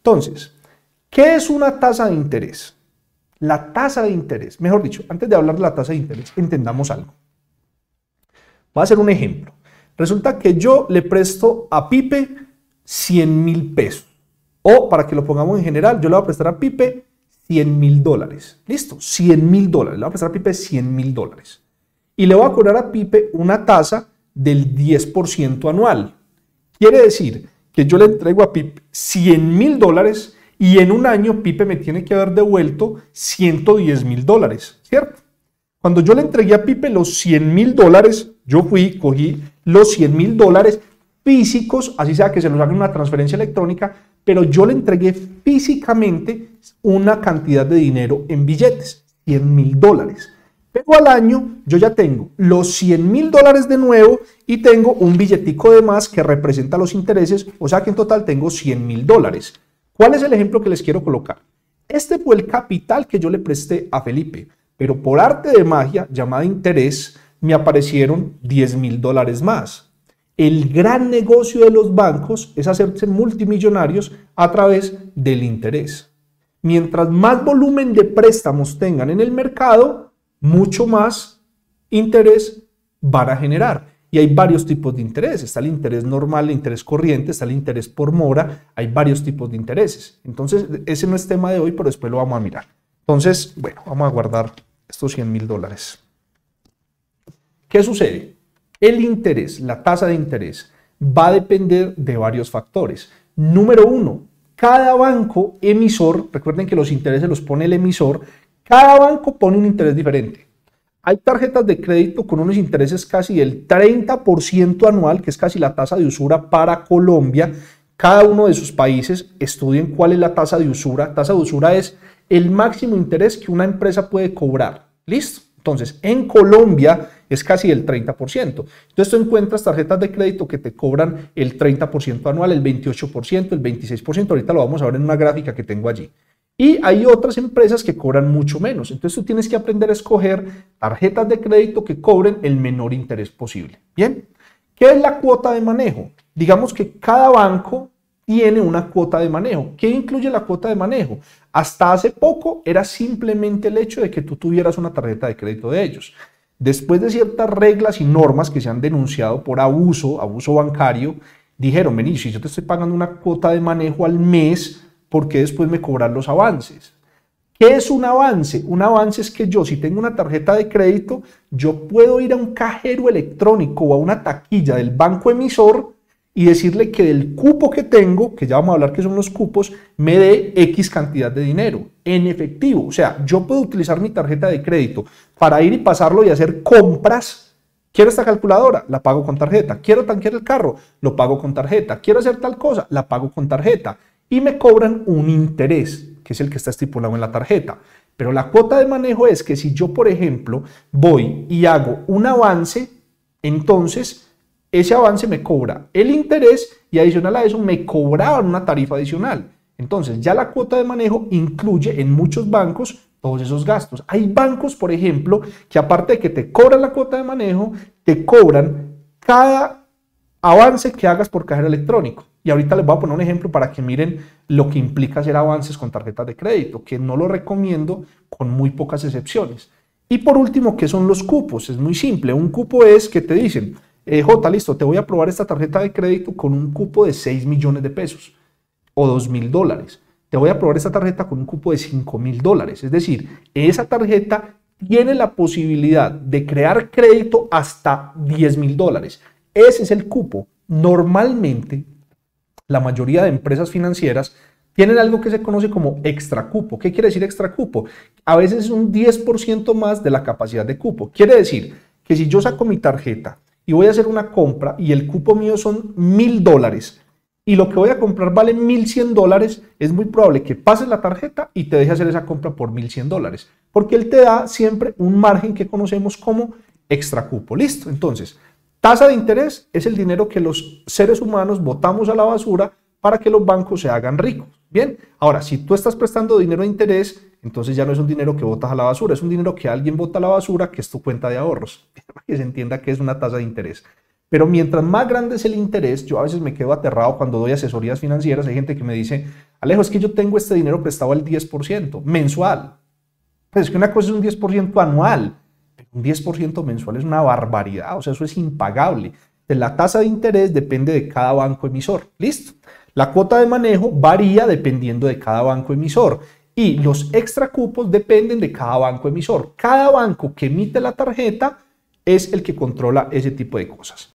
Entonces, ¿qué es una tasa de interés? La tasa de interés, mejor dicho, antes de hablar de la tasa de interés, entendamos algo. Voy a hacer un ejemplo. Resulta que yo le presto a Pipe 100 mil pesos. O para que lo pongamos en general, yo le voy a prestar a Pipe 100 mil dólares. Listo, 100 mil dólares. Le voy a prestar a Pipe 100 mil dólares. Y le voy a cobrar a Pipe una tasa del 10% anual. Quiere decir que yo le entrego a Pipe 100 mil dólares y en un año Pipe me tiene que haber devuelto 110 mil dólares, ¿cierto? Cuando yo le entregué a Pipe los 100 mil dólares, yo fui, cogí los 100 mil dólares físicos, así sea que se los haga una transferencia electrónica, pero yo le entregué físicamente una cantidad de dinero en billetes, 100 mil dólares. Pero al año yo ya tengo los 100 mil dólares de nuevo y tengo un billetico de más que representa los intereses, o sea que en total tengo 100 mil dólares. ¿Cuál es el ejemplo que les quiero colocar? Este fue el capital que yo le presté a Felipe, pero por arte de magia llamada interés me aparecieron 10 mil dólares más. El gran negocio de los bancos es hacerse multimillonarios a través del interés. Mientras más volumen de préstamos tengan en el mercado, mucho más interés van a generar. Y hay varios tipos de interés. Está el interés normal, el interés corriente, está el interés por mora. Hay varios tipos de intereses. Entonces, ese no es tema de hoy, pero después lo vamos a mirar. Entonces, bueno, vamos a guardar estos 100 mil dólares. ¿Qué sucede? El interés, la tasa de interés, va a depender de varios factores. Número uno, cada banco emisor, recuerden que los intereses los pone el emisor, cada banco pone un interés diferente. Hay tarjetas de crédito con unos intereses casi del 30% anual, que es casi la tasa de usura para Colombia. Cada uno de sus países estudien cuál es la tasa de usura. Tasa de usura es el máximo interés que una empresa puede cobrar. ¿Listo? Entonces, en Colombia es casi el 30%. Entonces, tú encuentras tarjetas de crédito que te cobran el 30% anual, el 28%, el 26%. Ahorita lo vamos a ver en una gráfica que tengo allí. Y hay otras empresas que cobran mucho menos. Entonces tú tienes que aprender a escoger tarjetas de crédito que cobren el menor interés posible. Bien, ¿qué es la cuota de manejo? Digamos que cada banco tiene una cuota de manejo. ¿Qué incluye la cuota de manejo? Hasta hace poco era simplemente el hecho de que tú tuvieras una tarjeta de crédito de ellos. Después de ciertas reglas y normas que se han denunciado por abuso, abuso bancario, dijeron, vení, si yo te estoy pagando una cuota de manejo al mes, ¿por qué después me cobran los avances? ¿Qué es un avance? Un avance es que yo, si tengo una tarjeta de crédito, yo puedo ir a un cajero electrónico o a una taquilla del banco emisor y decirle que del cupo que tengo, que ya vamos a hablar que son los cupos, me dé X cantidad de dinero en efectivo. O sea, yo puedo utilizar mi tarjeta de crédito para ir y pasarlo y hacer compras. Quiero esta calculadora, la pago con tarjeta. Quiero tanquear el carro, lo pago con tarjeta. Quiero hacer tal cosa, la pago con tarjeta y me cobran un interés, que es el que está estipulado en la tarjeta. Pero la cuota de manejo es que si yo, por ejemplo, voy y hago un avance, entonces ese avance me cobra el interés y adicional a eso me cobraban una tarifa adicional. Entonces ya la cuota de manejo incluye en muchos bancos todos esos gastos. Hay bancos, por ejemplo, que aparte de que te cobran la cuota de manejo, te cobran cada avance que hagas por cajero electrónico. Y ahorita les voy a poner un ejemplo para que miren lo que implica hacer avances con tarjetas de crédito, que no lo recomiendo con muy pocas excepciones. Y por último, ¿qué son los cupos? Es muy simple. Un cupo es que te dicen, eh, J, listo, te voy a aprobar esta tarjeta de crédito con un cupo de 6 millones de pesos o 2 mil dólares. Te voy a aprobar esta tarjeta con un cupo de 5 mil dólares. Es decir, esa tarjeta tiene la posibilidad de crear crédito hasta 10 mil dólares. Ese es el cupo. Normalmente, la mayoría de empresas financieras tienen algo que se conoce como extracupo. ¿Qué quiere decir extracupo? A veces es un 10% más de la capacidad de cupo. Quiere decir que si yo saco mi tarjeta y voy a hacer una compra y el cupo mío son mil dólares y lo que voy a comprar vale 1100 dólares, es muy probable que pases la tarjeta y te deje hacer esa compra por 1100 dólares, porque él te da siempre un margen que conocemos como extracupo. Listo, entonces Tasa de interés es el dinero que los seres humanos botamos a la basura para que los bancos se hagan ricos. Bien, ahora, si tú estás prestando dinero de interés, entonces ya no es un dinero que botas a la basura, es un dinero que alguien bota a la basura, que es tu cuenta de ahorros, para que se entienda que es una tasa de interés. Pero mientras más grande es el interés, yo a veces me quedo aterrado cuando doy asesorías financieras, hay gente que me dice, Alejo, es que yo tengo este dinero prestado al 10% mensual. Pues es que una cosa es un 10% anual, un 10% mensual es una barbaridad, o sea, eso es impagable. La tasa de interés depende de cada banco emisor. ¿Listo? La cuota de manejo varía dependiendo de cada banco emisor y los extra cupos dependen de cada banco emisor. Cada banco que emite la tarjeta es el que controla ese tipo de cosas.